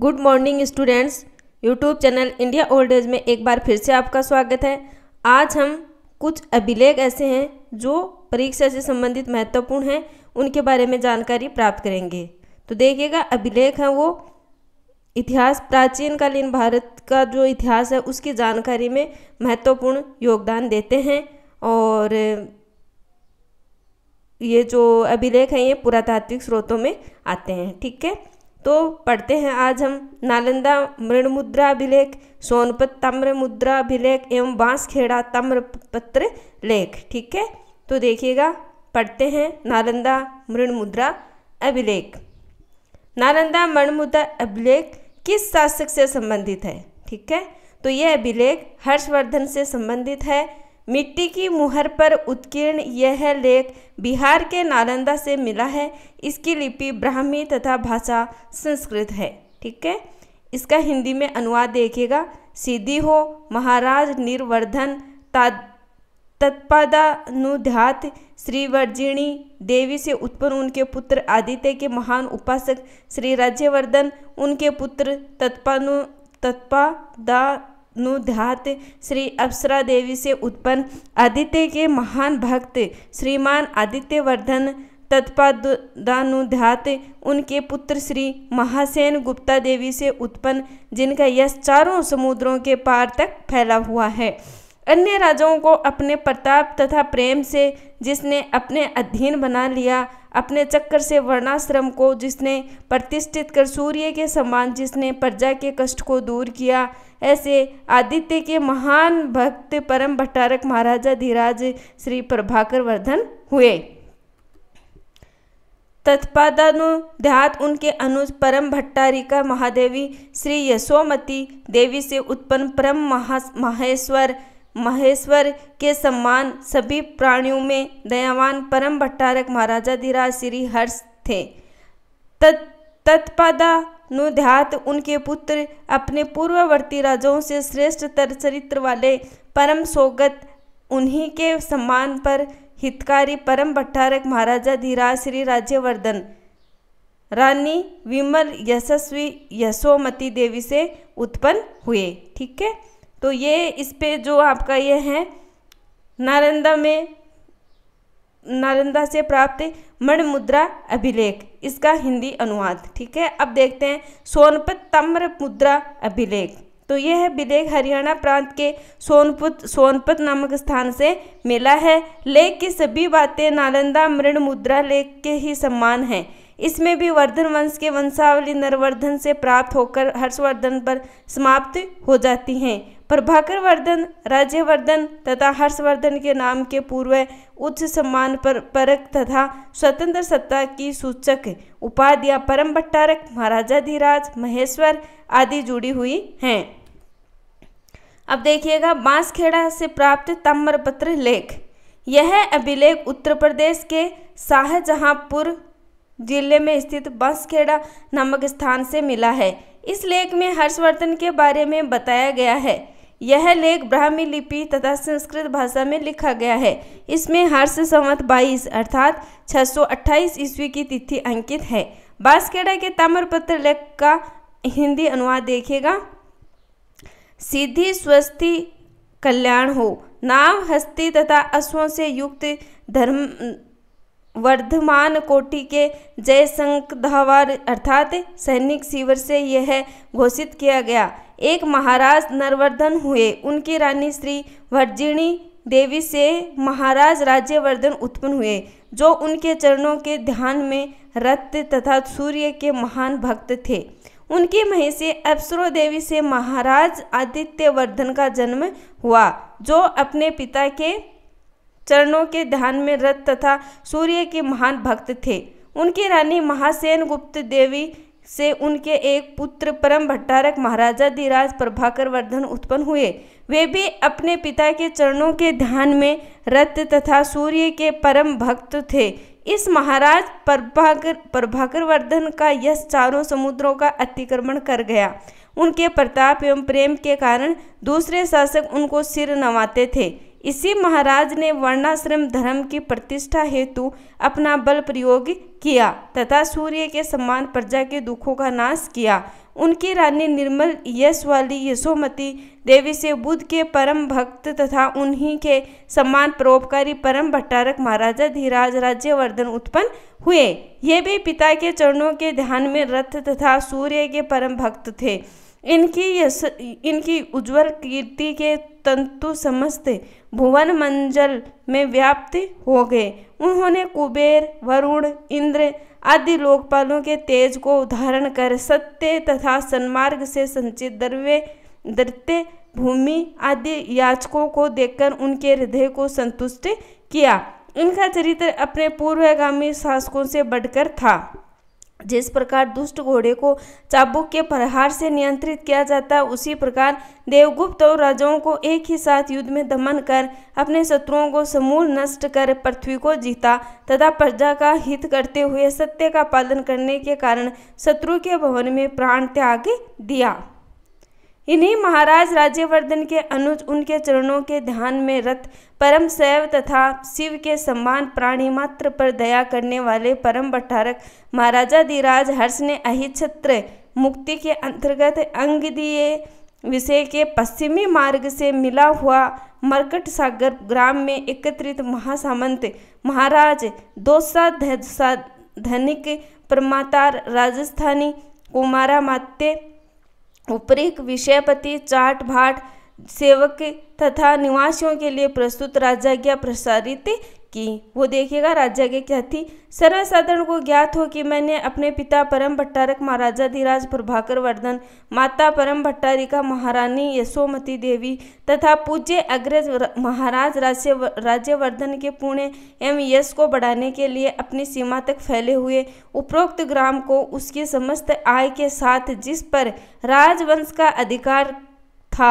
good morning students YouTube channel India old age में एक बार फिर से आपका स्वागत है आज हम कुछ अभिलेख ऐसे हैं जो परीक्षा से संबंधित महत्वपूर्ण हैं उनके बारे में जानकारी प्राप्त करेंगे तो देखिएगा अभिलेख हैं वो इतिहास प्राचीनकालीन भारत का जो इतिहास है उसकी जानकारी में महत्वपूर्ण योगदान देते हैं और ये जो अभिलेख हैं ये पुरातात्विक स्रोतों में आते हैं ठीक है तो पढ़ते हैं आज हम नालंदा मृण मुद्रा अभिलेख सोनपत तम्र मुद्रा अभिलेख एवं बांसखेड़ा पत्र लेख ठीक है तो देखिएगा पढ़ते हैं नालंदा मृण मुद्रा अभिलेख नालंदा मृण मुद्रा अभिलेख किस शासक से संबंधित है ठीक है तो यह अभिलेख हर्षवर्धन से संबंधित है मिट्टी की मुहर पर उत्कीर्ण यह लेख बिहार के नालंदा से मिला है इसकी लिपि ब्राह्मी तथा भाषा संस्कृत है ठीक है इसका हिंदी में अनुवाद देखिएगा सीधी हो महाराज निर्वर्धन तत्पादानुध्यात श्रीवर्जिणी देवी से उत्पन्न उनके पुत्र आदित्य के महान उपासक श्री राज्यवर्धन उनके पुत्र तत्पानु तत्पादा अनुध्यात श्री अप्सरा देवी से उत्पन्न आदित्य के महान भक्त श्रीमान आदित्यवर्धन तत्पादानुध्यात उनके पुत्र श्री महासेन गुप्ता देवी से उत्पन्न जिनका यश चारों समुद्रों के पार तक फैला हुआ है अन्य राजाओं को अपने प्रताप तथा प्रेम से जिसने अपने अधीन बना लिया अपने चक्कर से वर्णाश्रम को जिसने प्रतिष्ठित कर सूर्य के समान जिसने प्रजा के कष्ट को दूर किया ऐसे आदित्य के महान भक्त परम भट्टारक महाराजा धीराज श्री प्रभाकर वर्धन हुए तत्पादानुध्यात उनके अनुज परम भट्टारिका महादेवी श्री यशोमती देवी से उत्पन्न परम महा माहेश्वर महेश्वर के सम्मान सभी प्राणियों में दयावान परम भट्टारक महाराजा धीराज श्री हर्ष थे तत् तत्पादा नुध्यात उनके पुत्र अपने पूर्ववर्ती राजाओं से श्रेष्ठ चरित्र वाले परम सोगत उन्हीं के सम्मान पर हितकारी परम भट्टारक महाराजा धीराज श्री राज्यवर्धन रानी विमल यशस्वी यशोमती देवी से उत्पन्न हुए ठीक है तो ये इस पे जो आपका ये है नालंदा में नालंदा से प्राप्त मण मुद्रा अभिलेख इसका हिंदी अनुवाद ठीक है अब देखते हैं सोनपत तम्र मुद्रा अभिलेख तो यह विलेख हरियाणा प्रांत के सोनपुत सोनपत नामक स्थान से मिला है लेख की सभी बातें नालंदा मृण मुद्रा लेख के ही सम्मान हैं इसमें भी वर्धन वंश के वंशावली नरवर्धन से प्राप्त होकर हर्षवर्धन पर समाप्त हो जाती हैं प्रभाकर वर्धन राज्यवर्धन तथा हर्षवर्धन के नाम के पूर्व उच्च सम्मान पर परक तथा स्वतंत्र सत्ता की सूचक उपाधियां परम भट्टारक महाराजा धीराज महेश्वर आदि जुड़ी हुई हैं अब देखिएगा बांसखेड़ा से प्राप्त ताम्रपत्र लेख यह अभिलेख उत्तर प्रदेश के शाहजहांपुर जिले में स्थित बांसखेड़ा नामक स्थान से मिला है इस लेख में हर्षवर्धन के बारे में बताया गया है यह लेख ब्राह्मी लिपि तथा संस्कृत भाषा में लिखा गया है इसमें हर्ष संवत बाईस अर्थात 628 ईस्वी की तिथि अंकित है बांसकेड़ा के ताम्रपत्र लेख का हिंदी अनुवाद देखेगा सीधी स्वस्थि कल्याण हो नाव हस्ती तथा अश्वों से युक्त धर्म वर्धमान कोटि के जयशंकधावर अर्थात सैनिक शिविर से यह घोषित किया गया एक महाराज नरवर्धन हुए उनकी रानी श्री वर्जिणी देवी से महाराज राज्यवर्धन उत्पन्न हुए जो उनके चरणों के ध्यान में रत्त तथा सूर्य के महान भक्त थे उनकी महिषी अप्सरो देवी से महाराज आदित्यवर्धन का जन्म हुआ जो अपने पिता के चरणों के ध्यान में रत तथा सूर्य के महान भक्त थे उनकी रानी महासेन गुप्त देवी से उनके एक पुत्र परम भट्टारक महाराजा धीराज प्रभाकर वर्धन उत्पन्न हुए वे भी अपने पिता के चरणों के ध्यान में रत तथा सूर्य के परम भक्त थे इस महाराज प्रभाकर प्रभाकर वर्धन का यश चारों समुद्रों का अतिक्रमण कर गया उनके प्रताप एवं प्रेम के कारण दूसरे शासक उनको सिर नवाते थे इसी महाराज ने वर्णाश्रम धर्म की प्रतिष्ठा हेतु अपना बल प्रयोग किया तथा सूर्य के समान प्रजा के दुखों का नाश किया उनकी रानी निर्मल यश वाली यशोमती देवी से बुद्ध के परम भक्त तथा उन्हीं के समान परोपकारी परम भट्टारक महाराजा धीराज राज्यवर्धन उत्पन्न हुए ये भी पिता के चरणों के ध्यान में रथ तथा सूर्य के परम भक्त थे इनकी यश इनकी उज्जवल कीर्ति के तंतु समस्त भुवन मंजल में व्याप्त हो गए उन्होंने कुबेर वरुण इंद्र आदि लोकपालों के तेज को उदाहरण कर सत्य तथा सन्मार्ग से संचित द्रव्य दृत्य भूमि आदि याचकों को देखकर उनके हृदय को संतुष्ट किया इनका चरित्र अपने पूर्वगामी शासकों से बढ़कर था जिस प्रकार दुष्ट घोड़े को चाबुक के प्रहार से नियंत्रित किया जाता है उसी प्रकार देवगुप्त और राजाओं को एक ही साथ युद्ध में दमन कर अपने शत्रुओं को समूल नष्ट कर पृथ्वी को जीता तथा प्रजा का हित करते हुए सत्य का पालन करने के कारण शत्रु के भवन में प्राण त्याग दिया इन्हीं महाराज राज्यवर्धन के अनुज उनके चरणों के ध्यान में रत परम शैव तथा शिव के सम्मान प्राणी मात्र पर दया करने वाले परम भट्टारक महाराजा धीराज हर्ष ने अहिछत्र मुक्ति के अंतर्गत अंग दिए विषय के पश्चिमी मार्ग से मिला हुआ मरकट सागर ग्राम में एकत्रित महासामंत महाराज धनिक परमातार राजस्थानी कुमारा माते उपरिक विषयपति चाट भाट सेवक तथा निवासियों के लिए प्रस्तुत राजाज्ञा प्रसारित की वो देखिएगा राजा के क्या थी सर्वसाधारण को ज्ञात हो कि मैंने अपने पिता परम भट्टारक महाराजा धीराज प्रभाकर वर्धन माता परम भट्टारिका महारानी यशोमती देवी तथा पूज्य अग्रज महाराज राज्य राज्यवर्धन के पुण्य एवं यश को बढ़ाने के लिए अपनी सीमा तक फैले हुए उपरोक्त ग्राम को उसकी समस्त आय के साथ जिस पर राजवंश का अधिकार था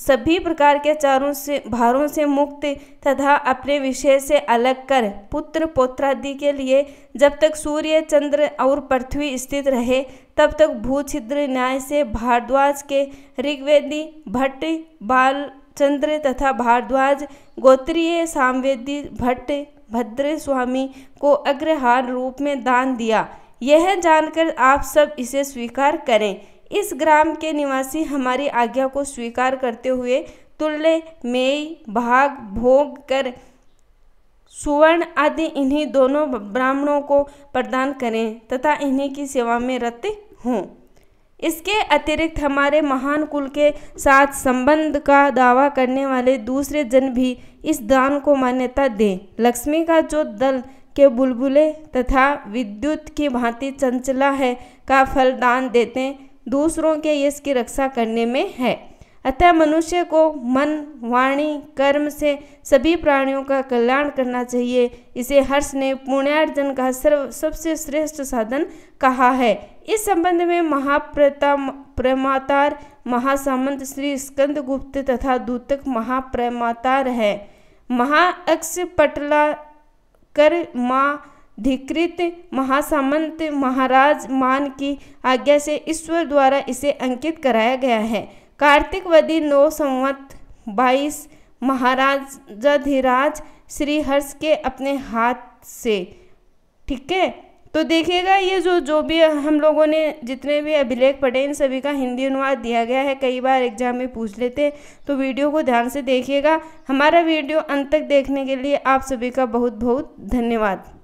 सभी प्रकार के चारों से भारों से मुक्त तथा अपने विषय से अलग कर पुत्र पोत्रादि के लिए जब तक सूर्य चंद्र और पृथ्वी स्थित रहे तब तक भूछिद्र न्याय से भारद्वाज के ऋग्वेदी भट्ट बाल चंद्र तथा भारद्वाज गोत्रीय सामवेदी भट्ट भद्र स्वामी को अग्रहार रूप में दान दिया यह जानकर आप सब इसे स्वीकार करें इस ग्राम के निवासी हमारी आज्ञा को स्वीकार करते हुए तुल्य मेय भाग भोग कर सुवर्ण आदि इन्हीं दोनों ब्राह्मणों को प्रदान करें तथा इन्हीं की सेवा में रत हों इसके अतिरिक्त हमारे महान कुल के साथ संबंध का दावा करने वाले दूसरे जन भी इस दान को मान्यता दें लक्ष्मी का जो दल के बुलबुले तथा विद्युत की भांति चंचला है का फल दान देते दूसरों के यश की रक्षा करने में है अतः मनुष्य को मन वाणी कर्म से सभी प्राणियों का कल्याण करना चाहिए इसे हर्ष ने पुण्यार्जन का सर्व सबसे श्रेष्ठ साधन कहा है इस संबंध में महाप्रता प्रमातार महासामंत श्री स्कंदगुप्त तथा दूतक महाप्रमातार है महाअक्ष पटला कर माँ धिकृत महासामंत महाराज मान की आज्ञा से ईश्वर द्वारा इसे अंकित कराया गया है कार्तिक वदी नौ संवत बाईस महाराजाधिराज श्री हर्ष के अपने हाथ से ठीक है तो देखिएगा ये जो जो भी हम लोगों ने जितने भी अभिलेख पढ़े इन सभी का हिंदी अनुवाद दिया गया है कई बार एग्जाम में पूछ लेते हैं तो वीडियो को ध्यान से देखिएगा हमारा वीडियो अंत तक देखने के लिए आप सभी का बहुत बहुत धन्यवाद